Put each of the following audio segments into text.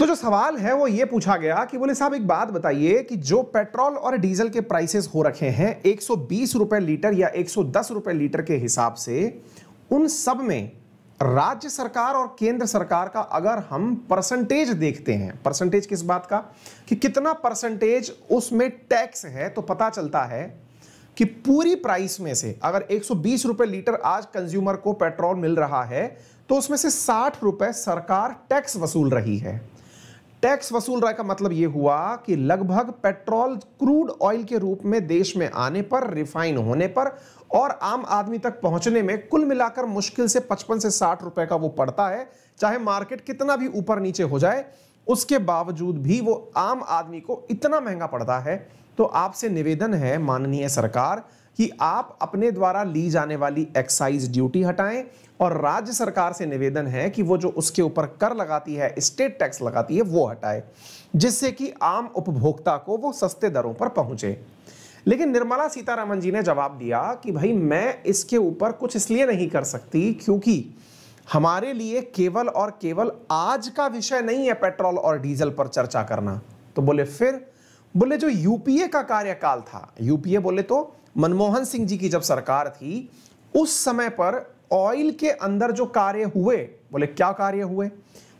तो जो सवाल है वो ये पूछा गया कि बोले साहब एक बात बताइए कि जो पेट्रोल और डीजल के प्राइसेस हो रखे हैं एक रुपए लीटर या एक रुपए लीटर के हिसाब से उन सब में राज्य सरकार और केंद्र सरकार का अगर हम परसेंटेज देखते हैं परसेंटेज किस बात का कि कितना परसेंटेज उसमें टैक्स है तो पता चलता है कि पूरी प्राइस में से अगर एक रुपए लीटर आज कंज्यूमर को पेट्रोल मिल रहा है तो उसमें से साठ रुपए सरकार टैक्स वसूल रही है टैक्स वसूल रहा का मतलब यह हुआ कि लगभग पेट्रोल क्रूड ऑयल के रूप में देश में आने पर रिफाइन होने पर और आम आदमी तक पहुंचने में कुल मिलाकर मुश्किल से 55 से 60 रुपए का वो पड़ता है चाहे मार्केट कितना भी ऊपर नीचे हो जाए उसके बावजूद भी वो आम आदमी को इतना महंगा पड़ता है तो आपसे निवेदन है माननीय सरकार कि आप अपने द्वारा ली जाने वाली एक्साइज ड्यूटी हटाएं और राज्य सरकार से निवेदन है कि वो जो उसके ऊपर कर लगाती है स्टेट टैक्स लगाती है वो हटाए जिससे कि आम उपभोक्ता को वो सस्ते दरों पर पहुंचे लेकिन निर्मला सीतारामन जी ने जवाब दिया कि भाई मैं इसके ऊपर कुछ इसलिए नहीं कर सकती क्योंकि हमारे लिए केवल और केवल आज का विषय नहीं है पेट्रोल और डीजल पर चर्चा करना तो बोले फिर बोले जो यूपीए का कार्यकाल था यूपीए बोले तो मनमोहन सिंह जी की जब सरकार थी उस समय पर ऑयल के अंदर जो कार्य हुए बोले क्या कार्य हुए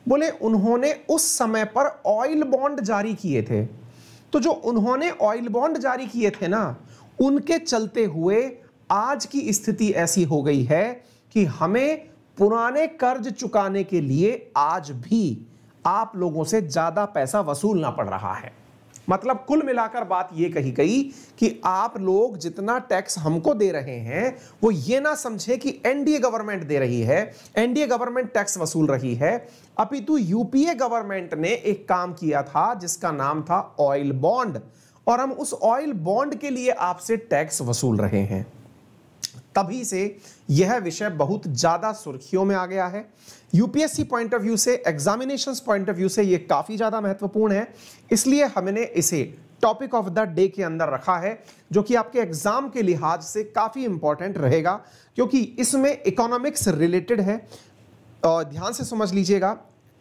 बोले उन्होंने उस समय पर ऑयल बॉन्ड जारी किए थे तो जो उन्होंने ऑयल बॉन्ड जारी किए थे ना उनके चलते हुए आज की स्थिति ऐसी हो गई है कि हमें पुराने कर्ज चुकाने के लिए आज भी आप लोगों से ज्यादा पैसा वसूलना पड़ रहा है मतलब कुल मिलाकर बात ये कही गई कि आप लोग जितना टैक्स हमको दे रहे हैं वो ये ना समझे कि एनडीए गवर्नमेंट दे रही है एनडीए गवर्नमेंट टैक्स वसूल रही है अपितु यूपीए गवर्नमेंट ने एक काम किया था जिसका नाम था ऑयल बॉन्ड और हम उस ऑयल बॉन्ड के लिए आपसे टैक्स वसूल रहे हैं तभी से यह विषय बहुत ज़्यादा सुर्खियों में आ गया है यूपीएससी पॉइंट ऑफ व्यू से एग्जामिनेशन पॉइंट ऑफ व्यू से यह काफ़ी ज़्यादा महत्वपूर्ण है इसलिए हमने इसे टॉपिक ऑफ द डे के अंदर रखा है जो कि आपके एग्जाम के लिहाज से काफ़ी इंपॉर्टेंट रहेगा क्योंकि इसमें इकोनॉमिक्स रिलेटेड है ध्यान से समझ लीजिएगा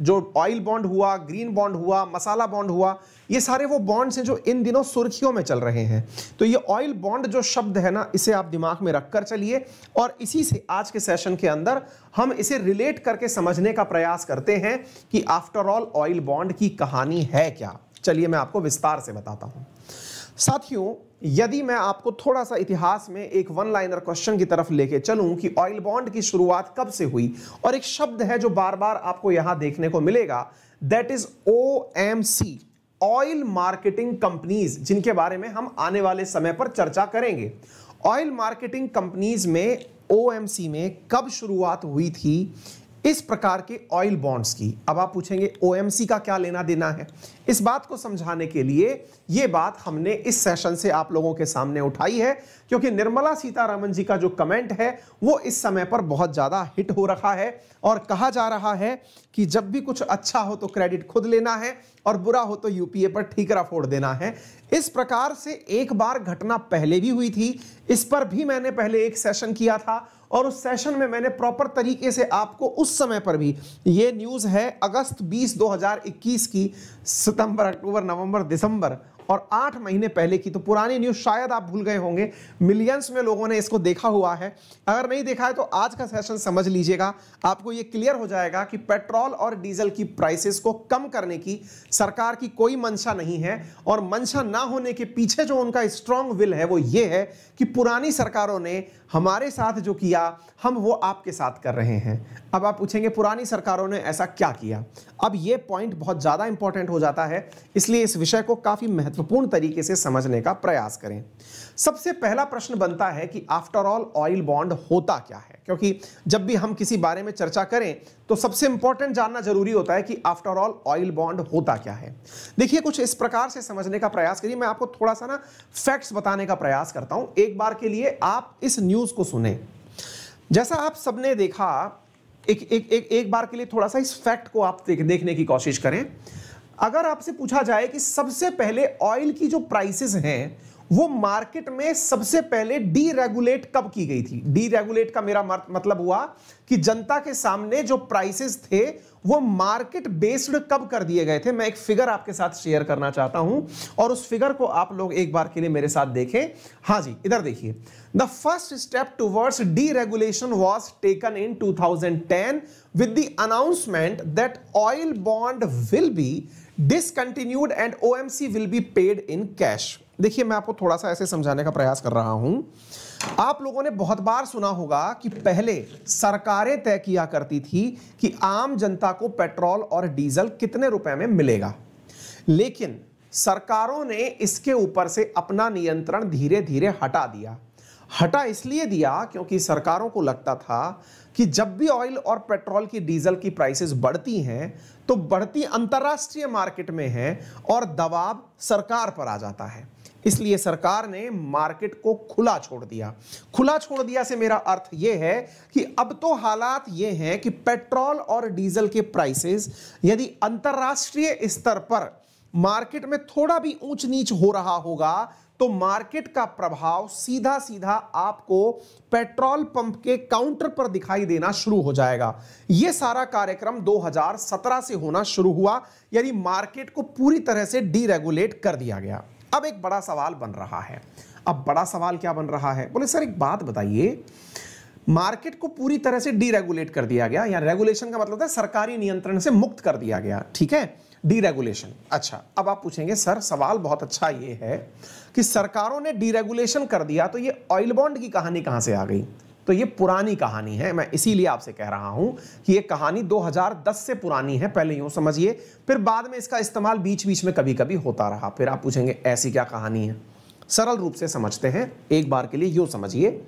जो ऑयल बॉन्ड हुआ ग्रीन बॉन्ड हुआ मसाला बॉन्ड हुआ ये सारे वो बॉन्ड्स हैं जो इन दिनों सुर्खियों में चल रहे हैं तो ये ऑयल बॉन्ड जो शब्द है ना इसे आप दिमाग में रखकर चलिए और इसी से आज के सेशन के अंदर हम इसे रिलेट करके समझने का प्रयास करते हैं कि आफ्टर ऑल ऑयल बॉन्ड की कहानी है क्या चलिए मैं आपको विस्तार से बताता हूँ साथियों यदि मैं आपको थोड़ा सा इतिहास में एक वन लाइनर क्वेश्चन की तरफ लेके चलूं कि ऑयल बॉन्ड की शुरुआत कब से हुई और एक शब्द है जो बार बार आपको यहां देखने को मिलेगा that is O M C oil marketing companies जिनके बारे में हम आने वाले समय पर चर्चा करेंगे ऑयल मार्केटिंग कंपनीज में ओ में कब शुरुआत हुई थी इस प्रकार के ऑयल बॉन्ड्स की अब आप पूछेंगे ओएमसी का क्या लेना देना है इस बात को समझाने के लिए ये बात हमने इस सेशन से आप लोगों के सामने उठाई है क्योंकि निर्मला सीतारामन जी का जो कमेंट है वो इस समय पर बहुत ज़्यादा हिट हो रहा है और कहा जा रहा है कि जब भी कुछ अच्छा हो तो क्रेडिट खुद लेना है और बुरा हो तो यूपीए पर ठीकरा फोड़ देना है इस प्रकार से एक बार घटना पहले भी हुई थी इस पर भी मैंने पहले एक सेशन किया था और उस सेशन में मैंने प्रॉपर तरीके से आपको उस समय पर भी ये न्यूज़ है अगस्त 20 2021 की सितंबर अक्टूबर नवंबर दिसंबर और आठ महीने पहले की तो पुरानी न्यूज शायद आप भूल गए होंगे मिलियंस में लोगों ने इसको देखा हुआ है अगर नहीं देखा है तो आज का सेशन समझ लीजिएगा आपको ये क्लियर हो जाएगा कि पेट्रोल और डीजल की प्राइसेस को कम करने की सरकार की कोई मंशा नहीं है और मंशा ना होने के पीछे जो उनका स्ट्रांग विल है वो ये है कि पुरानी सरकारों ने हमारे साथ जो किया हम वो आपके साथ कर रहे हैं अब आप पूछेंगे पुरानी सरकारों ने ऐसा क्या किया अब ये पॉइंट बहुत ज़्यादा इंपॉर्टेंट हो जाता है इसलिए इस विषय को काफ़ी महत्व महत्वपूर्ण तरीके से समझने का प्रयास करें सबसे पहला प्रश्न बनता है कि आफ्टर ऑल ऑयल बॉन्ड होता क्या है क्योंकि जब भी हम किसी बारे में चर्चा करें तो सबसे इंपॉर्टेंट जानना जरूरी होता है कि आफ्टर ऑल ऑयल बॉन्ड होता क्या है देखिए कुछ इस प्रकार से समझने का प्रयास करिए मैं आपको थोड़ा सा ना फैक्ट्स बताने का प्रयास करता हूं एक बार के लिए आप इस न्यूज को सुने जैसा आप सबने देखा एक एक एक, एक बार के लिए थोड़ा सा इस फैक्ट को आप देख, देखने की कोशिश करें अगर आपसे पूछा जाए कि सबसे पहले ऑयल की जो प्राइसेस हैं वो मार्केट में सबसे पहले डीरेगुलेट कब की गई थी डीरेगुलेट का मेरा मतलब हुआ कि जनता के सामने जो प्राइसेस थे वो मार्केट बेस्ड कब कर दिए गए थे मैं एक फिगर आपके साथ शेयर करना चाहता हूं और उस फिगर को आप लोग एक बार के लिए मेरे साथ देखें हाँ जी इधर देखिए the first step towards deregulation was taken in two thousand the announcement that oil bond will be discontinued and O M C will be paid in cash देखिए मैं आपको थोड़ा सा ऐसे समझाने का प्रयास कर रहा हूं आप लोगों ने बहुत बार सुना होगा कि पहले सरकारें तय किया करती थी कि आम जनता को पेट्रोल और डीजल कितने रुपए में मिलेगा लेकिन सरकारों ने इसके ऊपर से अपना नियंत्रण धीरे धीरे हटा दिया हटा इसलिए दिया क्योंकि सरकारों को लगता था कि जब भी ऑयल और पेट्रोल की डीजल की प्राइसेस बढ़ती हैं तो बढ़ती अंतर्राष्ट्रीय मार्केट में है और दबाव सरकार पर आ जाता है इसलिए सरकार ने मार्केट को खुला छोड़ दिया खुला छोड़ दिया से मेरा अर्थ यह है कि अब तो हालात ये हैं कि पेट्रोल और डीजल के प्राइसेस यदि अंतर्राष्ट्रीय स्तर पर मार्केट में थोड़ा भी ऊंच नीच हो रहा होगा तो मार्केट का प्रभाव सीधा सीधा आपको पेट्रोल पंप के काउंटर पर दिखाई देना शुरू हो जाएगा यह सारा कार्यक्रम 2017 से होना शुरू हुआ यानी मार्केट को पूरी तरह से डीरेगुलेट कर दिया गया अब एक बड़ा सवाल बन रहा है अब बड़ा सवाल क्या बन रहा है बोले सर एक बात बताइए मार्केट को पूरी तरह से डीरेगुलेट कर दिया गया या रेगुलेशन का मतलब है सरकारी नियंत्रण से मुक्त कर दिया गया ठीक है डीरेगुलेशन अच्छा अब आप पूछेंगे सर सवाल बहुत अच्छा ये है कि सरकारों ने डीरेगुलेशन कर दिया तो ये ऑयल बॉन्ड की कहानी कहां से आ गई तो ये पुरानी कहानी है मैं इसीलिए आपसे कह रहा हूं कि ये कहानी 2010 से पुरानी है पहले यूं समझिए फिर बाद में इसका इस्तेमाल बीच बीच में कभी कभी होता रहा फिर आप पूछेंगे ऐसी क्या कहानी है सरल रूप से समझते हैं एक बार के लिए यूं समझिए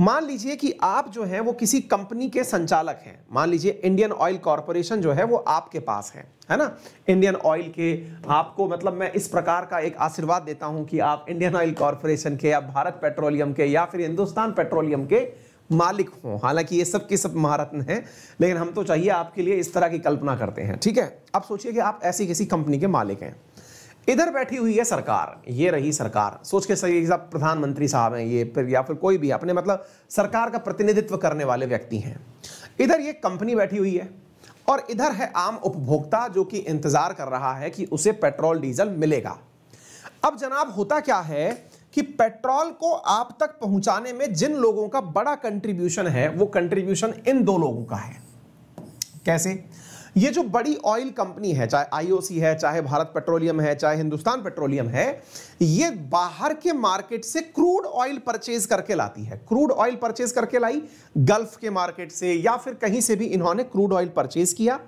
मान लीजिए कि आप जो हैं वो किसी कंपनी के संचालक हैं मान लीजिए इंडियन ऑयल कॉरपोरेशन जो है वो आपके पास है है ना इंडियन ऑयल के आपको मतलब मैं इस प्रकार का एक आशीर्वाद देता हूं कि आप इंडियन ऑयल कॉरपोरेशन के या भारत पेट्रोलियम के या फिर हिंदुस्तान पेट्रोलियम के मालिक हों हालांकि ये सब के सब महारत्न है लेकिन हम तो चाहिए आपके लिए इस तरह की कल्पना करते हैं ठीक है अब सोचिए कि आप ऐसी किसी कंपनी के मालिक हैं इधर बैठी हुई है सरकार ये रही सरकार सोच के सही साहब प्रधानमंत्री साहब हैं ये फिर या फिर कोई भी अपने मतलब सरकार का प्रतिनिधित्व करने वाले व्यक्ति हैं इधर ये कंपनी बैठी हुई है और इधर है आम उपभोक्ता जो कि इंतजार कर रहा है कि उसे पेट्रोल डीजल मिलेगा अब जनाब होता क्या है कि पेट्रोल को आप तक पहुंचाने में जिन लोगों का बड़ा कंट्रीब्यूशन है वो कंट्रीब्यूशन इन दो लोगों का है कैसे ये जो बड़ी ऑयल कंपनी है चाहे आईओसी है चाहे भारत पेट्रोलियम है चाहे हिंदुस्तान पेट्रोलियम है ये बाहर के मार्केट से क्रूड ऑयल परचेज करके लाती है क्रूड ऑयल परचेज करके लाई गल्फ के मार्केट से या फिर कहीं से भी इन्होंने क्रूड ऑयल परचेज किया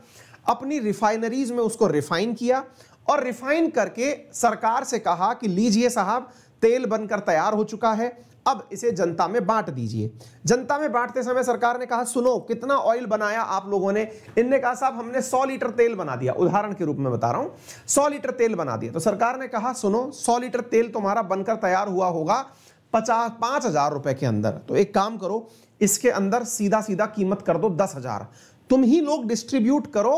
अपनी रिफाइनरीज में उसको रिफाइन किया और रिफाइन करके सरकार से कहा कि लीजिए साहब तेल बनकर तैयार हो चुका है अब इसे जनता में बांट दीजिए जनता में बांटते समय सरकार ने कहा सुनो कितना ऑयल बनाया आप लोगों ने इनने कहा साहब हमने 100 लीटर तेल बना दिया उदाहरण के रूप में बता रहा हूं 100 लीटर तेल बना दिया तो सरकार ने कहा सुनो 100 लीटर तेल तुम्हारा बनकर तैयार हुआ होगा पचास पांच हजार रुपए के अंदर तो एक काम करो इसके अंदर सीधा सीधा कीमत कर दो दस हजार तुम ही लोग डिस्ट्रीब्यूट करो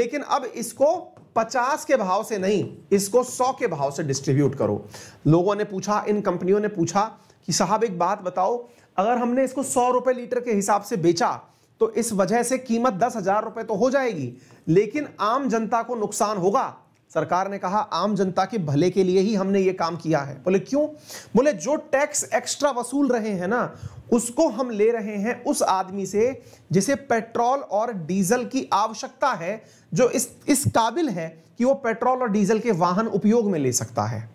लेकिन अब इसको पचास के भाव से नहीं इसको सौ के भाव से डिस्ट्रीब्यूट करो लोगों ने पूछा इन कंपनियों ने पूछा कि साहब एक बात बताओ अगर हमने इसको सौ रुपए लीटर के हिसाब से बेचा तो इस वजह से कीमत दस हजार रुपए तो हो जाएगी लेकिन आम जनता को नुकसान होगा सरकार ने कहा आम जनता के भले के लिए ही हमने ये काम किया है बोले क्यों बोले जो टैक्स एक्स्ट्रा वसूल रहे हैं ना उसको हम ले रहे हैं उस आदमी से जिसे पेट्रोल और डीजल की आवश्यकता है जो इस इस काबिल है कि वो पेट्रोल और डीजल के वाहन उपयोग में ले सकता है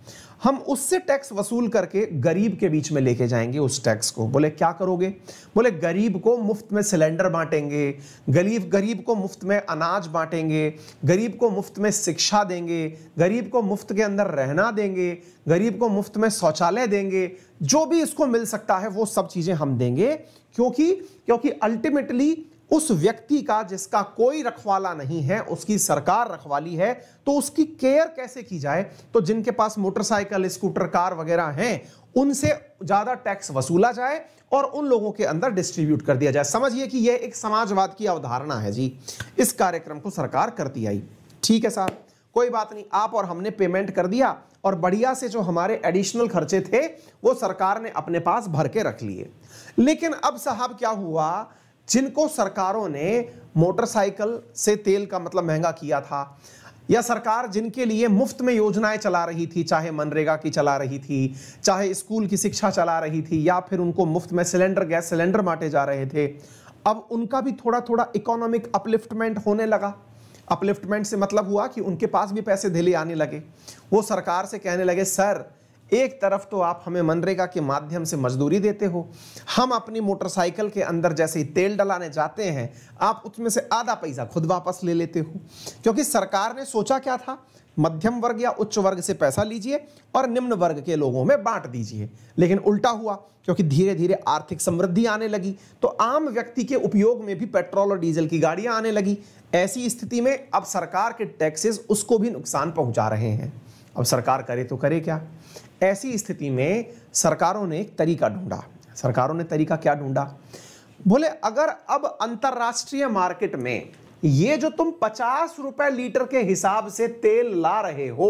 हम उससे टैक्स वसूल करके गरीब के बीच में लेके जाएंगे उस टैक्स को बोले क्या करोगे बोले गरीब को मुफ्त में सिलेंडर बांटेंगे गरीब गरीब को मुफ्त में अनाज बांटेंगे गरीब को मुफ्त में शिक्षा देंगे गरीब को मुफ्त के अंदर रहना देंगे गरीब को मुफ्त में शौचालय देंगे जो भी इसको मिल सकता है वो सब चीज़ें हम देंगे क्योंकि क्योंकि अल्टीमेटली उस व्यक्ति का जिसका कोई रखवाला नहीं है उसकी सरकार रखवाली है तो उसकी केयर कैसे की जाए तो जिनके पास मोटरसाइकिल स्कूटर कार वगैरह हैं उनसे ज्यादा टैक्स वसूला जाए और उन लोगों के अंदर डिस्ट्रीब्यूट कर दिया जाए समझिए कि यह एक समाजवाद की अवधारणा है जी इस कार्यक्रम को सरकार करती आई ठीक है साहब कोई बात नहीं आप और हमने पेमेंट कर दिया और बढ़िया से जो हमारे एडिशनल खर्चे थे वो सरकार ने अपने पास भर के रख लिए लेकिन अब साहब क्या हुआ जिनको सरकारों ने मोटरसाइकिल से तेल का मतलब महंगा किया था या सरकार जिनके लिए मुफ्त में योजनाएं चला रही थी चाहे मनरेगा की चला रही थी चाहे स्कूल की शिक्षा चला रही थी या फिर उनको मुफ्त में सिलेंडर गैस सिलेंडर बांटे जा रहे थे अब उनका भी थोड़ा थोड़ा इकोनॉमिक अपलिफ्टमेंट होने लगा अपलिफ्टमेंट से मतलब हुआ कि उनके पास भी पैसे ढेले आने लगे वो सरकार से कहने लगे सर एक तरफ तो आप हमें मनरेगा के माध्यम से मजदूरी देते हो हम अपनी मोटरसाइकिल के अंदर जैसे ही तेल डलाने जाते हैं आप उसमें से आधा पैसा खुद वापस ले लेते हो क्योंकि सरकार ने सोचा क्या था मध्यम वर्ग या उच्च वर्ग से पैसा लीजिए और निम्न वर्ग के लोगों में बांट दीजिए लेकिन उल्टा हुआ क्योंकि धीरे धीरे आर्थिक समृद्धि आने लगी तो आम व्यक्ति के उपयोग में भी पेट्रोल और डीजल की गाड़ियां आने लगी ऐसी स्थिति में अब सरकार के टैक्सेस उसको भी नुकसान पहुंचा रहे हैं अब सरकार करे तो करे क्या ऐसी स्थिति में सरकारों ने एक तरीका ढूंढा सरकारों ने तरीका क्या ढूंढा बोले अगर अब अंतर्राष्ट्रीय मार्केट में ये जो तुम पचास रुपए लीटर के हिसाब से तेल ला रहे हो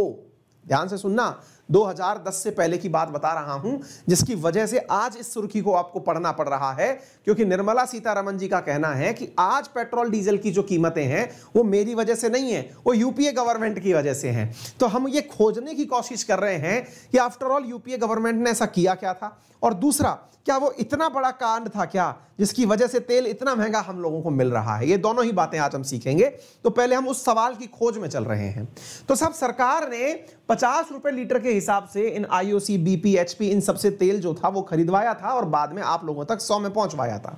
ध्यान से सुनना 2010 से पहले की बात बता रहा हूं जिसकी वजह से आज इस सुर्खी को आपको पढ़ना पड़ रहा है क्योंकि निर्मला सीतारमन जी का कहना है कि आज पेट्रोल डीजल की जो कीमतें हैं वो मेरी वजह से नहीं है वो यूपीए गवर्नमेंट की वजह से हैं तो हम ये खोजने की कोशिश कर रहे हैं कि आफ्टरऑल यूपीए गवर्नमेंट ने ऐसा किया क्या था और दूसरा क्या वो इतना बड़ा कांड था क्या जिसकी वजह से तेल इतना महंगा हम लोगों को मिल रहा है ये दोनों ही बातें आज हम सीखेंगे तो पहले हम उस सवाल की खोज में चल रहे हैं तो सब सरकार ने पचास रुपए लीटर के हिसाब से इन आईओसी बीपी एचपी इन सबसे तेल जो था वो खरीदवाया था और बाद में आप लोगों तक सौ में पहुंचवाया था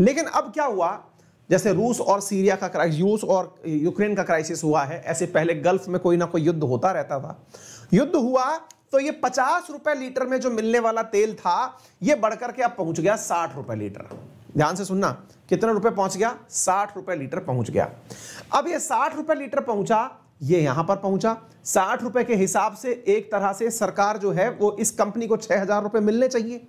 लेकिन अब क्या हुआ जैसे रूस और सीरिया का रूस और यूक्रेन का क्राइसिस हुआ है ऐसे पहले गल्फ में कोई ना कोई युद्ध होता रहता था युद्ध हुआ तो ये पचास रुपए लीटर में जो मिलने वाला तेल था ये बढ़कर के अब पहुंच गया साठ रुपए लीटर ध्यान से सुनना कितने रुपए पहुंच गया साठ रुपए लीटर पहुंच गया अब ये साठ रुपए लीटर पहुंचा ये यहां पर पहुंचा साठ रुपए के हिसाब से एक तरह से सरकार जो है वो इस कंपनी को छह हजार रुपए मिलने चाहिए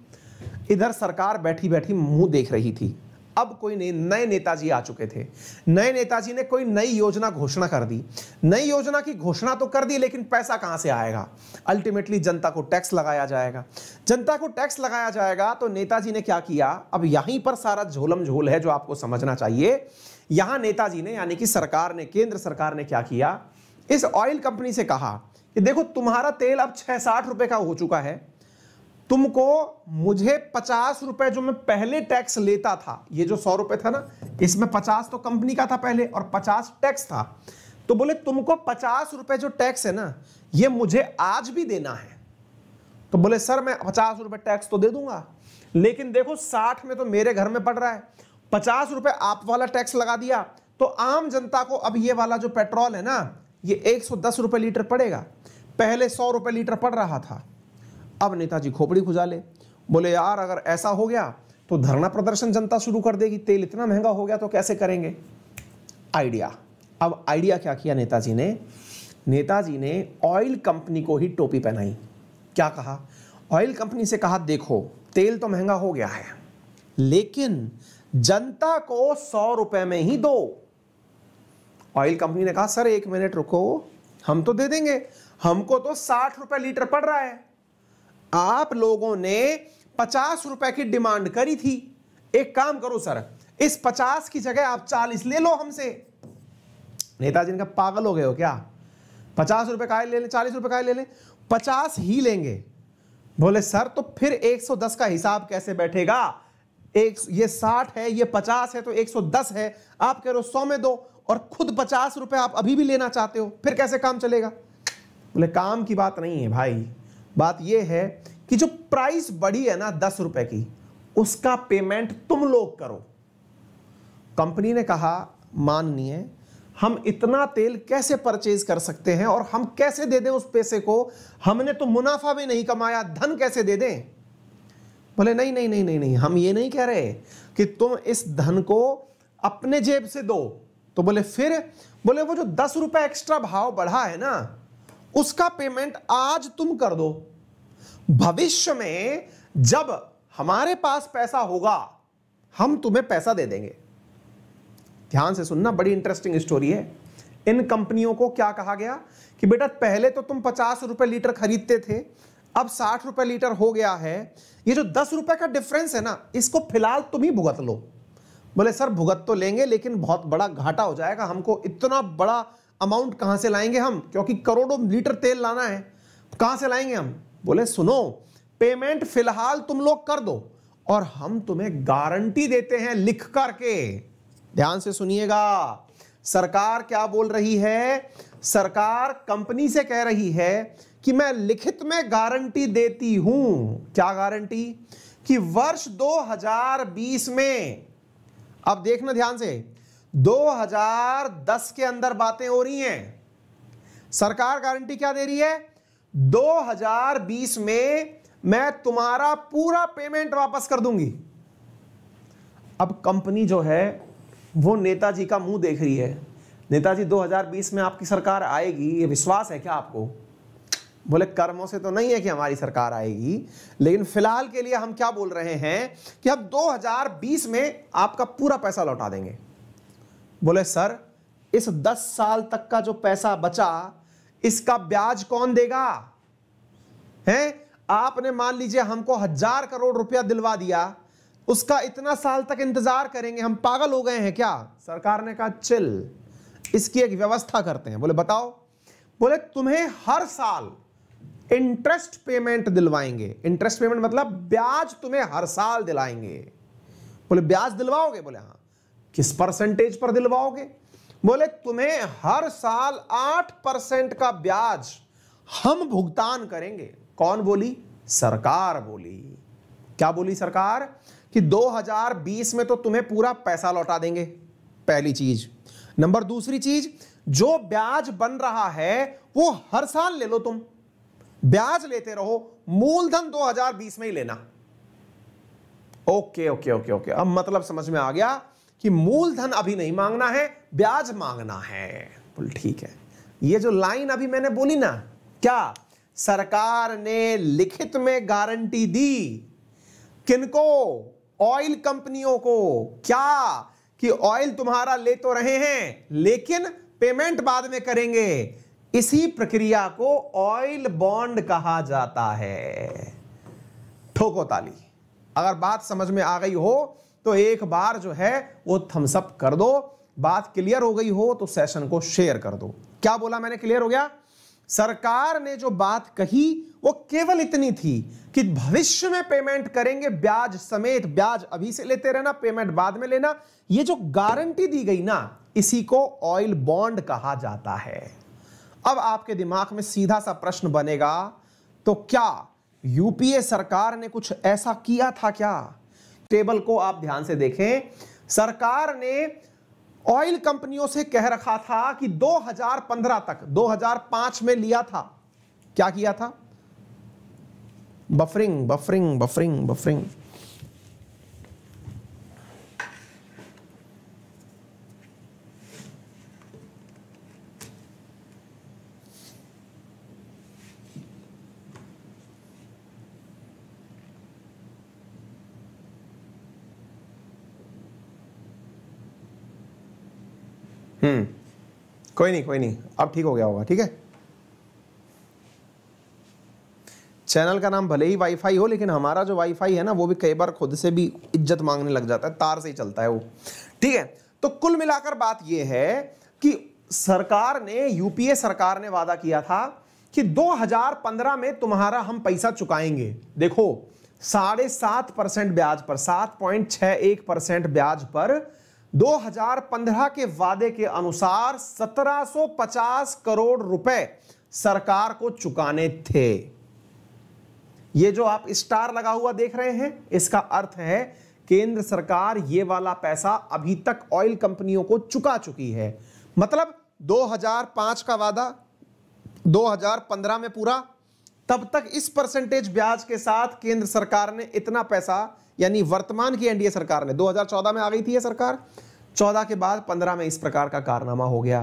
इधर सरकार बैठी बैठी मुंह देख रही थी अब कोई नहीं नए नेताजी आ चुके थे नए नेताजी ने कोई नई योजना घोषणा कर दी नई योजना की घोषणा तो कर दी लेकिन पैसा कहां से आएगा अल्टीमेटली जनता को टैक्स लगाया जाएगा जनता को टैक्स लगाया जाएगा तो नेताजी ने क्या किया अब यहीं पर सारा झोलम झोल है जो आपको समझना चाहिए यहां नेताजी ने यानी कि सरकार ने केंद्र सरकार ने क्या किया इस ऑयल कंपनी से कहा कि देखो तुम्हारा तेल अब छह साठ रुपए का हो चुका है तुमको मुझे पचास रुपए जो मैं पहले टैक्स लेता था ये जो सौ रुपए था ना इसमें पचास तो कंपनी का था पहले और पचास टैक्स था तो बोले तुमको पचास रुपए जो टैक्स है ना ये मुझे आज भी देना है तो बोले सर मैं पचास रुपए टैक्स तो दे दूंगा लेकिन देखो साठ में तो मेरे घर में पड़ रहा है पचास रुपए आप वाला टैक्स लगा दिया तो आम जनता को अब ये वाला जो पेट्रोल है ना ये एक सौ दस लीटर पड़ेगा पहले सौ रुपये लीटर पड़ रहा था अब नेताजी खोपड़ी खुजा ले बोले यार अगर ऐसा हो गया तो धरना प्रदर्शन जनता शुरू कर देगी तेल इतना महंगा हो गया तो कैसे करेंगे आइडिया अब आइडिया क्या किया नेताजी ने नेताजी ने ऑयल कंपनी को ही टोपी पहनाई क्या कहा ऑयल कंपनी से कहा देखो तेल तो महंगा हो गया है लेकिन जनता को सौ रुपए में ही दो ऑयल कंपनी ने कहा सर एक मिनट रुको हम तो दे देंगे हमको तो साठ रुपए लीटर पड़ रहा है आप लोगों ने पचास रुपए की डिमांड करी थी एक काम करो सर इस पचास की जगह आप चालीस ले लो हमसे नेताजी इनका पागल हो गए हो क्या पचास रुपए का ले लें चालीस रुपए का ले लें पचास ही लेंगे बोले सर तो फिर 110 का हिसाब कैसे बैठेगा एक ये 60 है ये 50 है तो 110 है आप कह रहे हो सौ में दो और खुद पचास रुपए आप अभी भी लेना चाहते हो फिर कैसे काम चलेगा बोले काम की बात नहीं है भाई बात यह है कि जो प्राइस बढ़ी है ना दस रुपए की उसका पेमेंट तुम लोग करो कंपनी ने कहा माननीय हम इतना तेल कैसे परचेज कर सकते हैं और हम कैसे दे दें उस पैसे को हमने तो मुनाफा भी नहीं कमाया धन कैसे दे दें बोले नहीं नहीं नहीं नहीं नहीं हम ये नहीं कह रहे कि तुम इस धन को अपने जेब से दो तो बोले फिर बोले वो जो दस रुपए एक्स्ट्रा भाव बढ़ा है ना उसका पेमेंट आज तुम कर दो भविष्य में जब हमारे पास पैसा होगा हम तुम्हें पैसा दे देंगे ध्यान से सुनना बड़ी इंटरेस्टिंग स्टोरी है इन कंपनियों को क्या कहा गया कि बेटा पहले तो तुम पचास रुपए लीटर खरीदते थे अब साठ रुपए लीटर हो गया है ये जो दस रुपए का डिफरेंस है ना इसको फिलहाल तुम ही भुगत लो बोले सर भुगत तो लेंगे लेकिन बहुत बड़ा घाटा हो जाएगा हमको इतना बड़ा अमाउंट कहां से लाएंगे हम क्योंकि करोड़ों लीटर तेल लाना है कहां से लाएंगे हम बोले सुनो पेमेंट फिलहाल तुम लोग कर दो और हम तुम्हें गारंटी देते हैं लिख करके ध्यान से सुनिएगा सरकार क्या बोल रही है सरकार कंपनी से कह रही है कि मैं लिखित में गारंटी देती हूं क्या गारंटी कि वर्ष 2020 में अब देखना ध्यान से 2010 के अंदर बातें हो रही हैं सरकार गारंटी क्या दे रही है 2020 में मैं तुम्हारा पूरा पेमेंट वापस कर दूंगी अब कंपनी जो है वो नेताजी का मुंह देख रही है नेताजी 2020 में आपकी सरकार आएगी ये विश्वास है क्या आपको बोले कर्मों से तो नहीं है कि हमारी सरकार आएगी लेकिन फिलहाल के लिए हम क्या बोल रहे हैं कि हम 2020 में आपका पूरा पैसा लौटा देंगे बोले सर इस 10 साल तक का जो पैसा बचा इसका ब्याज कौन देगा हैं आपने मान लीजिए हमको हजार करोड़ रुपया दिलवा दिया उसका इतना साल तक इंतजार करेंगे हम पागल हो गए हैं क्या सरकार ने कहा चिल इसकी एक व्यवस्था करते हैं बोले बताओ बोले तुम्हें हर साल इंटरेस्ट पेमेंट दिलवाएंगे इंटरेस्ट पेमेंट मतलब ब्याज तुम्हें हर साल दिलाएंगे बोले ब्याज दिलवाओगे बोले हाँ किस परसेंटेज पर दिलवाओगे बोले तुम्हें हर साल आठ परसेंट का ब्याज हम भुगतान करेंगे कौन बोली सरकार बोली क्या बोली सरकार कि 2020 में तो तुम्हें पूरा पैसा लौटा देंगे पहली चीज नंबर दूसरी चीज जो ब्याज बन रहा है वो हर साल ले लो तुम ब्याज लेते रहो मूलधन 2020 में ही लेना ओके ओके ओके ओके अब मतलब समझ में आ गया कि मूलधन अभी नहीं मांगना है ब्याज मांगना है बोल ठीक है ये जो लाइन अभी मैंने बोली ना क्या सरकार ने लिखित में गारंटी दी किनको ऑयल कंपनियों को क्या कि ऑयल तुम्हारा ले तो रहे हैं लेकिन पेमेंट बाद में करेंगे इसी प्रक्रिया को ऑयल बॉन्ड कहा जाता है ठोको ताली अगर बात समझ में आ गई हो तो एक बार जो है वो थम्सअप कर दो बात क्लियर हो गई हो तो सेशन को शेयर कर दो क्या बोला मैंने क्लियर हो गया सरकार ने जो बात कही वो केवल इतनी थी कि भविष्य में पेमेंट करेंगे ब्याज समेत ब्याज अभी से लेते रहना पेमेंट बाद में लेना ये जो गारंटी दी गई ना इसी को ऑयल बॉन्ड कहा जाता है अब आपके दिमाग में सीधा सा प्रश्न बनेगा तो क्या यूपीए सरकार ने कुछ ऐसा किया था क्या टेबल को आप ध्यान से देखें सरकार ने ऑयल कंपनियों से कह रखा था कि 2015 तक 2005 में लिया था क्या किया था बफरिंग बफरिंग बफरिंग बफरिंग कोई नहीं कोई नहीं अब ठीक हो गया होगा ठीक है चैनल का नाम भले ही वाईफाई हो लेकिन हमारा जो वाईफाई है ना वो भी कई बार खुद से भी इज्जत मांगने लग जाता है तार से ही चलता है वो ठीक है तो कुल मिलाकर बात ये है कि सरकार ने यूपीए सरकार ने वादा किया था कि 2015 में तुम्हारा हम पैसा चुकाएंगे देखो साढ़े सात परसेंट ब्याज पर सात पॉइंट छह एक परसेंट ब्याज पर 2015 के वादे के अनुसार 1750 करोड़ रुपए सरकार को चुकाने थे ये जो आप स्टार लगा हुआ देख रहे हैं इसका अर्थ है केंद्र सरकार ये वाला पैसा अभी तक ऑयल कंपनियों को चुका चुकी है मतलब 2005 का वादा 2015 में पूरा तब तक इस परसेंटेज ब्याज के साथ केंद्र सरकार ने इतना पैसा यानी वर्तमान की एनडीए सरकार ने 2014 में आ गई थी ये सरकार 14 के बाद 15 में इस प्रकार का कारनामा हो गया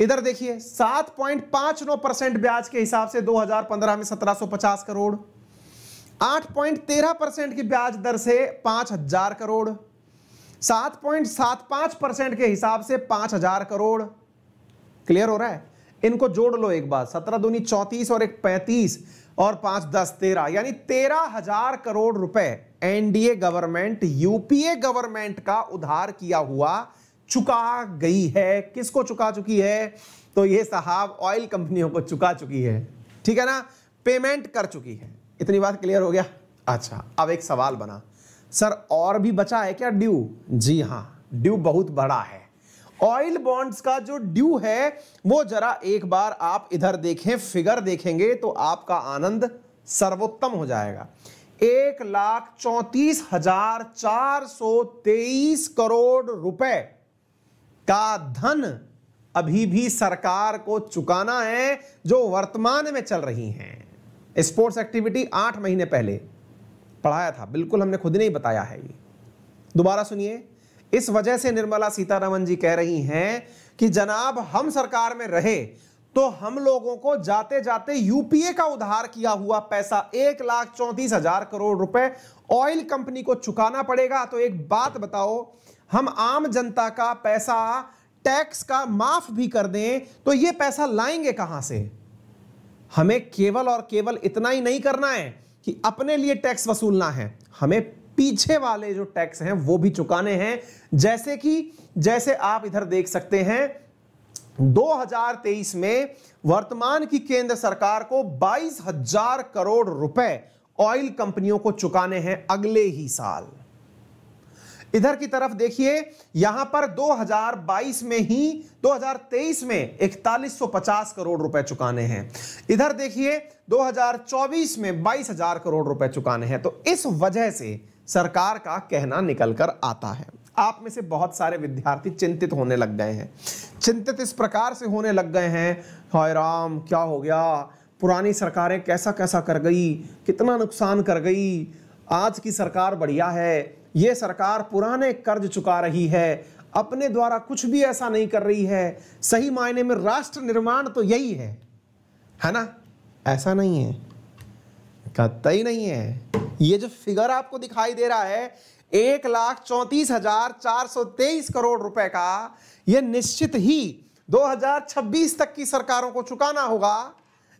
इधर देखिए 7.59 परसेंट ब्याज के हिसाब से 2015 में 1750 करोड़ 8.13 पॉइंट परसेंट की ब्याज दर से पांच हजार करोड़ सात पॉइंट सात पांच परसेंट के हिसाब से पांच हजार करोड़ क्लियर हो रहा है इनको जोड़ लो एक बार सत्रह दूनी चौंतीस और एक पैंतीस और पांच दस तेरह यानी तेरह हजार करोड़ रुपए एनडीए गवर्नमेंट यूपीए गवर्नमेंट का उधार किया हुआ चुका गई है किसको चुका चुकी है तो ये साहब ऑयल कंपनियों को चुका चुकी है ठीक है ना पेमेंट कर चुकी है इतनी बात क्लियर हो गया अच्छा अब एक सवाल बना सर और भी बचा है क्या ड्यू जी हाँ ड्यू बहुत बड़ा है ऑयल बॉन्ड्स का जो ड्यू है वो जरा एक बार आप इधर देखें फिगर देखेंगे तो आपका आनंद सर्वोत्तम हो जाएगा एक लाख चौतीस हजार चार सौ तेईस करोड़ रुपए का धन अभी भी सरकार को चुकाना है जो वर्तमान में चल रही हैं स्पोर्ट्स एक्टिविटी आठ महीने पहले पढ़ाया था बिल्कुल हमने खुद नहीं बताया है ये दोबारा सुनिए इस वजह से निर्मला सीतारामन जी कह रही हैं कि जनाब हम सरकार में रहे तो हम लोगों को जाते जाते यूपीए का उधार किया हुआ पैसा एक लाख चौंतीस हजार करोड़ रुपए ऑयल कंपनी को चुकाना पड़ेगा तो एक बात बताओ हम आम जनता का पैसा टैक्स का माफ भी कर दें तो यह पैसा लाएंगे कहां से हमें केवल और केवल इतना ही नहीं करना है कि अपने लिए टैक्स वसूलना है हमें पीछे वाले जो टैक्स हैं वो भी चुकाने हैं जैसे कि जैसे आप इधर देख सकते हैं 2023 में वर्तमान की केंद्र सरकार को बाईस हजार करोड़ रुपए ऑयल कंपनियों को चुकाने हैं अगले ही साल इधर की तरफ देखिए यहां पर 2022 में ही 2023 में 4150 करोड़ रुपए चुकाने हैं इधर देखिए 2024 में 22000 करोड़ रुपए चुकाने हैं तो इस वजह से सरकार का कहना निकल कर आता है आप में से बहुत सारे विद्यार्थी चिंतित होने लग गए हैं चिंतित इस प्रकार से होने लग गए हैं हाय राम क्या हो गया पुरानी सरकारें कैसा कैसा कर गई कितना नुकसान कर गई आज की सरकार बढ़िया है ये सरकार पुराने कर्ज चुका रही है अपने द्वारा कुछ भी ऐसा नहीं कर रही है सही मायने में राष्ट्र निर्माण तो यही है है ना ऐसा नहीं है कतई नहीं है ये जो फिगर आपको दिखाई दे रहा है एक लाख चौंतीस हजार चार सौ तेईस करोड़ रुपए का यह निश्चित ही 2026 तक की सरकारों को चुकाना होगा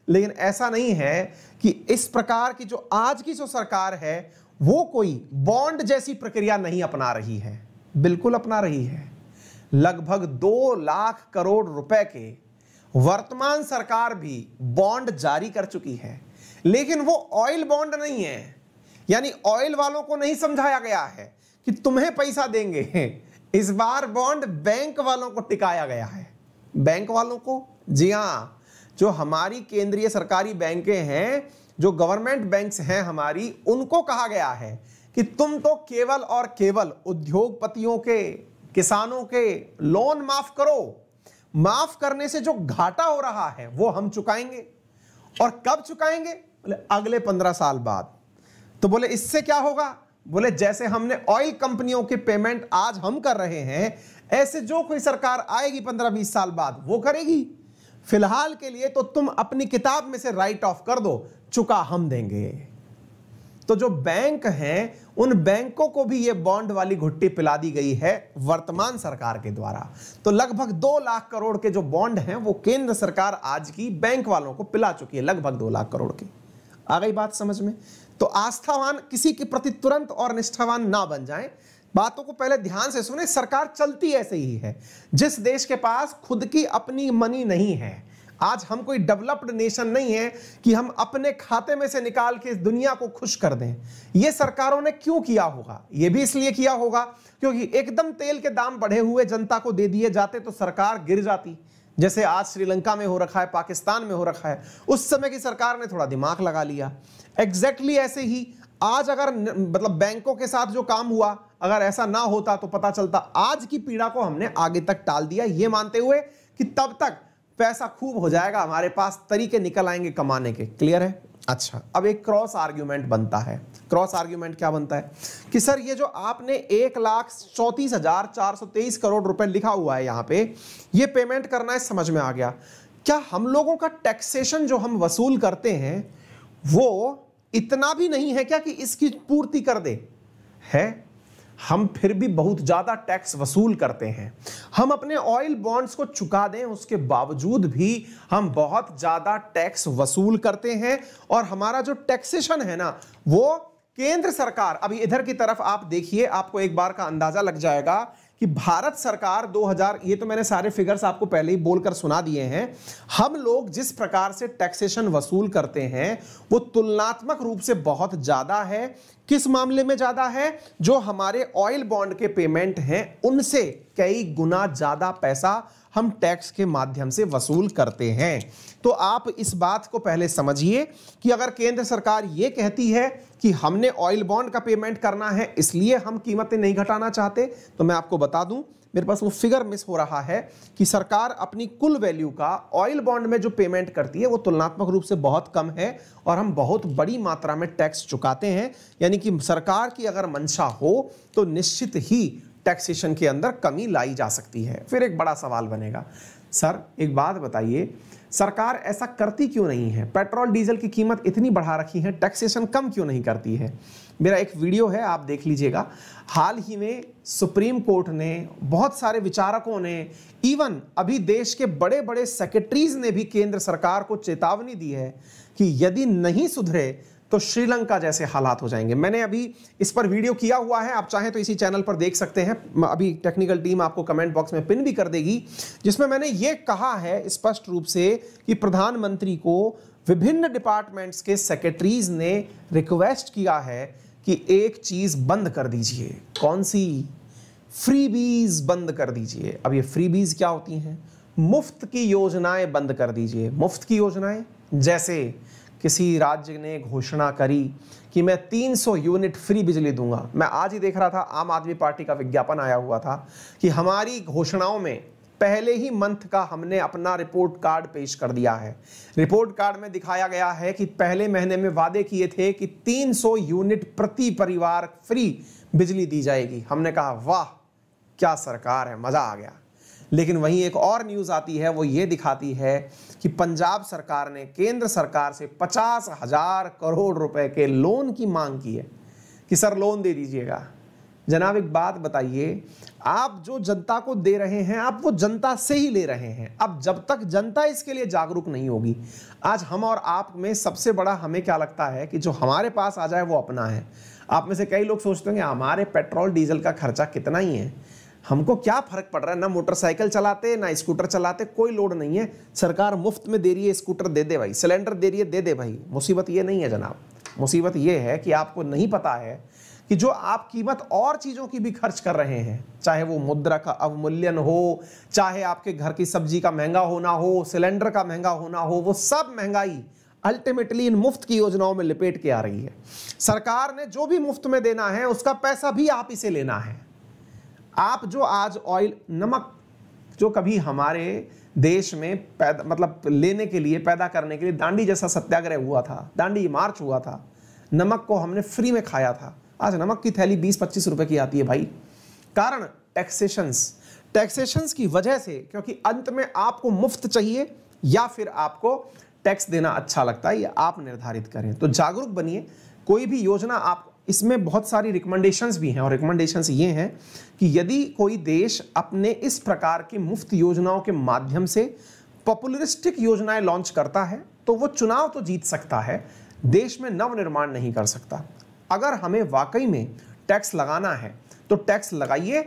लेकिन ऐसा नहीं है कि इस प्रकार की जो आज की जो सरकार है वो कोई बॉन्ड जैसी प्रक्रिया नहीं अपना रही है बिल्कुल अपना रही है लगभग दो लाख करोड़ रुपए के वर्तमान सरकार भी बॉन्ड जारी कर चुकी है लेकिन वो ऑयल बॉन्ड नहीं है यानी ऑयल वालों को नहीं समझाया गया है कि तुम्हें पैसा देंगे इस बार बॉन्ड बैंक वालों को टिकाया गया है बैंक वालों को जी हाँ जो हमारी केंद्रीय सरकारी बैंकें हैं जो गवर्नमेंट बैंक्स हैं हमारी उनको कहा गया है कि तुम तो केवल और केवल उद्योगपतियों के किसानों के लोन माफ करो माफ करने से जो घाटा हो रहा है वो हम चुकाएंगे और कब चुकाएंगे अगले पंद्रह साल बाद तो बोले इससे क्या होगा बोले जैसे हमने ऑयल कंपनियों के पेमेंट आज हम कर रहे हैं ऐसे जो कोई सरकार आएगी पंद्रह बीस साल बाद वो करेगी फिलहाल के लिए तो तुम अपनी किताब में से राइट ऑफ कर दो चुका हम देंगे तो जो बैंक हैं उन बैंकों को भी ये बॉन्ड वाली घुट्टी पिला दी गई है वर्तमान सरकार के द्वारा तो लगभग दो लाख करोड़ के जो बॉन्ड हैं वो केंद्र सरकार आज की बैंक वालों को पिला चुकी है लगभग दो लाख करोड़ के आ गई बात समझ में तो आस्थावान किसी के प्रति तुरंत और निष्ठावान ना बन जाए बातों को पहले ध्यान से सुने सरकार चलती ऐसे ही है जिस देश के पास खुद की अपनी मनी नहीं है आज हम कोई डेवलप्ड नेशन नहीं है कि हम अपने खाते में से निकाल के इस दुनिया को खुश कर दें यह सरकारों ने क्यों किया होगा यह भी इसलिए किया होगा क्योंकि एकदम तेल के दाम बढ़े हुए जनता को दे दिए जाते तो सरकार गिर जाती जैसे आज श्रीलंका में हो रखा है पाकिस्तान में हो रखा है उस समय की सरकार ने थोड़ा दिमाग लगा लिया एग्जैक्टली exactly ऐसे ही आज अगर मतलब बैंकों के साथ जो काम हुआ अगर ऐसा ना होता तो पता चलता आज की पीड़ा को हमने आगे तक टाल दिया ये मानते हुए कि तब तक पैसा खूब हो जाएगा हमारे पास तरीके निकल आएंगे कमाने के क्लियर है अच्छा अब एक क्रॉस आर्ग्यूमेंट बनता है क्रॉस आर्ग्यूमेंट क्या बनता है कि सर ये जो आपने एक लाख चौतीस हजार चार सौ तेईस करोड़ रुपए लिखा हुआ है यहाँ पे ये पेमेंट करना है समझ में आ गया क्या हम लोगों का टैक्सेशन जो हम वसूल करते हैं वो इतना भी नहीं है क्या कि इसकी पूर्ति कर दे है हम फिर भी बहुत ज़्यादा टैक्स वसूल करते हैं हम अपने ऑयल बॉन्ड्स को चुका दें उसके बावजूद भी हम बहुत ज़्यादा टैक्स वसूल करते हैं और हमारा जो टैक्सेशन है ना वो केंद्र सरकार अभी इधर की तरफ आप देखिए आपको एक बार का अंदाज़ा लग जाएगा कि भारत सरकार 2000 ये तो मैंने सारे फिगर्स आपको पहले ही बोलकर सुना दिए हैं हम लोग जिस प्रकार से टैक्सेशन वसूल करते हैं वो तुलनात्मक रूप से बहुत ज़्यादा है किस मामले में ज़्यादा है जो हमारे ऑयल बॉन्ड के पेमेंट हैं उनसे कई गुना ज़्यादा पैसा हम टैक्स के माध्यम से वसूल करते हैं तो आप इस बात को पहले समझिए कि अगर केंद्र सरकार ये कहती है कि हमने ऑयल बॉन्ड का पेमेंट करना है इसलिए हम कीमतें नहीं घटाना चाहते तो मैं आपको बता दूं मेरे पास वो फिगर मिस हो रहा है कि सरकार अपनी कुल वैल्यू का ऑयल बॉन्ड में जो पेमेंट करती है वो तुलनात्मक रूप से बहुत कम है और हम बहुत बड़ी मात्रा में टैक्स चुकाते हैं यानी कि सरकार की अगर मंशा हो तो निश्चित ही टैक्सेशन के अंदर कमी लाई जा सकती है फिर एक बड़ा सवाल बनेगा सर एक बात बताइए सरकार ऐसा करती क्यों नहीं है पेट्रोल डीजल की कीमत इतनी बढ़ा रखी है टैक्सेशन कम क्यों नहीं करती है मेरा एक वीडियो है आप देख लीजिएगा हाल ही में सुप्रीम कोर्ट ने बहुत सारे विचारकों ने इवन अभी देश के बड़े बड़े सेक्रेटरीज ने भी केंद्र सरकार को चेतावनी दी है कि यदि नहीं सुधरे तो श्रीलंका जैसे हालात हो जाएंगे मैंने अभी इस पर वीडियो किया हुआ है आप चाहें तो इसी चैनल पर देख सकते हैं अभी टेक्निकल टीम आपको कमेंट बॉक्स में पिन भी कर देगी जिसमें मैंने ये कहा है स्पष्ट रूप से कि प्रधानमंत्री को विभिन्न डिपार्टमेंट्स के सेक्रेटरीज ने रिक्वेस्ट किया है कि एक चीज बंद कर दीजिए कौन सी फ्रीबीज बंद कर दीजिए अब ये फ्रीबीज क्या होती हैं मुफ्त की योजनाएं बंद कर दीजिए मुफ्त की योजनाएं जैसे किसी राज्य ने घोषणा करी कि मैं 300 यूनिट फ्री बिजली दूंगा मैं आज ही देख रहा था आम आदमी पार्टी का विज्ञापन आया हुआ था कि हमारी घोषणाओं में पहले ही मंथ का हमने अपना रिपोर्ट कार्ड पेश कर दिया है रिपोर्ट कार्ड में दिखाया गया है कि पहले महीने में वादे किए थे कि 300 यूनिट प्रति परिवार फ्री बिजली दी जाएगी हमने कहा वाह क्या सरकार है मज़ा आ गया लेकिन वहीं एक और न्यूज़ आती है वो ये दिखाती है कि पंजाब सरकार ने केंद्र सरकार से पचास हजार करोड़ रुपए के लोन की मांग की है कि सर लोन दे दीजिएगा जनाब एक बात बताइए आप जो जनता को दे रहे हैं आप वो जनता से ही ले रहे हैं अब जब तक जनता इसके लिए जागरूक नहीं होगी आज हम और आप में सबसे बड़ा हमें क्या लगता है कि जो हमारे पास आ जाए वो अपना है आप में से कई लोग सोचते हैं हमारे पेट्रोल डीजल का खर्चा कितना ही है हमको क्या फर्क पड़ रहा है ना मोटरसाइकिल चलाते ना स्कूटर चलाते कोई लोड नहीं है सरकार मुफ्त में दे रही है स्कूटर दे दे भाई सिलेंडर दे रही है दे दे भाई मुसीबत ये नहीं है जनाब मुसीबत ये है कि आपको नहीं पता है कि जो आप कीमत और चीज़ों की भी खर्च कर रहे हैं चाहे वो मुद्रा का अवमूल्यन हो चाहे आपके घर की सब्जी का महंगा होना हो सिलेंडर का महंगा होना हो वो सब महंगाई अल्टीमेटली इन मुफ्त की योजनाओं में लिपेट के आ रही है सरकार ने जो भी मुफ्त में देना है उसका पैसा भी आप इसे लेना है आप जो आज ऑयल नमक जो कभी हमारे देश में पैदा मतलब लेने के लिए पैदा करने के लिए दांडी जैसा सत्याग्रह हुआ था दांडी मार्च हुआ था नमक को हमने फ्री में खाया था आज नमक की थैली बीस पच्चीस रुपए की आती है भाई कारण टैक्सेशंस टैक्सेशंस की वजह से क्योंकि अंत में आपको मुफ्त चाहिए या फिर आपको टैक्स देना अच्छा लगता है ये आप निर्धारित करें तो जागरूक बनिए कोई भी योजना आप इसमें बहुत सारी रिकमेंडेशंस भी हैं और रिकमेंडेशंस ये हैं कि यदि कोई देश अपने इस प्रकार की मुफ्त योजनाओं के माध्यम से पॉपुलरिस्टिक योजनाएं लॉन्च करता है तो वो चुनाव तो जीत सकता है देश में नवनिर्माण नहीं कर सकता अगर हमें वाकई में टैक्स लगाना है तो टैक्स लगाइए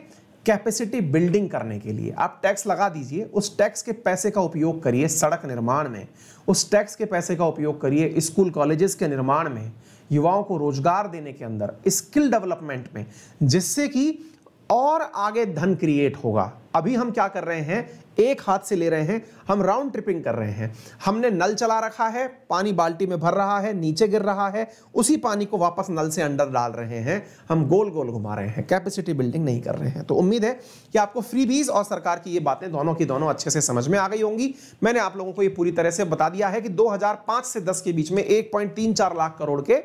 कैपेसिटी बिल्डिंग करने के लिए आप टैक्स लगा दीजिए उस टैक्स के पैसे का उपयोग करिए सड़क निर्माण में उस टैक्स के पैसे का उपयोग करिए स्कूल कॉलेजेस के निर्माण में युवाओं को रोजगार देने के अंदर स्किल डेवलपमेंट में जिससे कि और आगे धन क्रिएट होगा अभी हम क्या कर रहे हैं एक हाथ से ले रहे हैं हम राउंड ट्रिपिंग कर रहे हैं हमने नल चला रखा है पानी बाल्टी में भर रहा है नीचे गिर रहा है उसी पानी को वापस नल से अंडर डाल रहे हैं हम गोल गोल घुमा रहे हैं कैपेसिटी बिल्डिंग नहीं कर रहे हैं तो उम्मीद है कि आपको फ्री बीज और सरकार की ये बातें दोनों की दोनों अच्छे से समझ में आ गई होंगी मैंने आप लोगों को यह पूरी तरह से बता दिया है कि दो से दस के बीच में एक लाख करोड़ के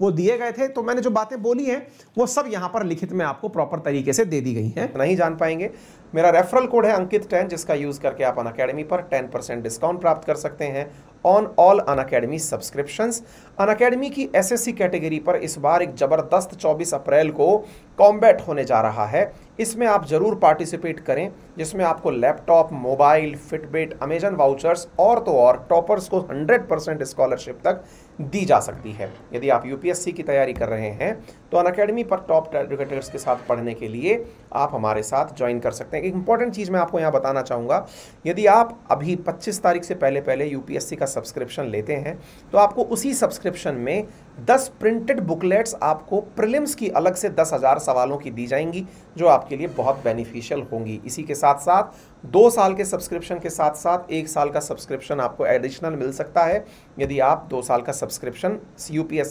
वो दिए गए थे तो मैंने जो बातें बोली हैं वो सब यहां पर लिखित में आपको प्रॉपर तरीके से दे दी गई हैं नहीं जान पाएंगे मेरा रेफरल कोड है अंकित टेन जिसका यूज़ करके आप अन अकेडमी पर टेन परसेंट डिस्काउंट प्राप्त कर सकते हैं on all Unacademy subscriptions Unacademy की एसएससी कैटेगरी पर इस बार एक ज़बरदस्त 24 अप्रैल को कॉम्बैट होने जा रहा है इसमें आप ज़रूर पार्टिसिपेट करें जिसमें आपको laptop mobile Fitbit Amazon vouchers और तो और टॉपर्स को 100 परसेंट स्कॉलरशिप तक दी जा सकती है यदि आप यूपीएससी की तैयारी कर रहे हैं तो अन अकेडमी पर टॉप एडुकेटर्स के साथ पढ़ने के लिए आप हमारे साथ ज्वाइन कर सकते हैं एक इंपॉर्टेंट चीज़ मैं आपको यहाँ बताना चाहूँगा यदि आप अभी पच्चीस तारीख से पहले पहले यूपीएससी का का सब्सक्रिप्शन लेते हैं तो आपको उसी सब्सक्रिप्शन में 10 प्रिंटेड बुकलेट्स आपको प्रिलिम्स की अलग से दस हज़ार सवालों की दी जाएंगी जो आपके लिए बहुत बेनिफिशियल होंगी इसी के साथ साथ दो साल के सब्सक्रिप्शन के साथ साथ एक साल का सब्सक्रिप्शन आपको एडिशनल मिल सकता है यदि आप दो साल का subscription C U P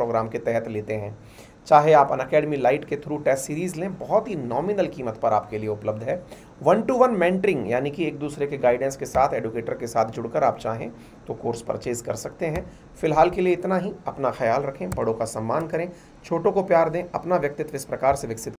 program के तहत लेते हैं चाहे आप अन अकेडमी लाइट के थ्रू टेस्ट सीरीज़ लें बहुत ही नॉमिनल कीमत पर आपके लिए उपलब्ध है वन टू वन मेंटरिंग यानी कि एक दूसरे के गाइडेंस के साथ एडुकेटर के साथ जुड़कर आप चाहें तो कोर्स परचेज कर सकते हैं फिलहाल के लिए इतना ही अपना ख्याल रखें बड़ों का सम्मान करें छोटों को प्यार दें अपना व्यक्तित्व इस प्रकार से विकसित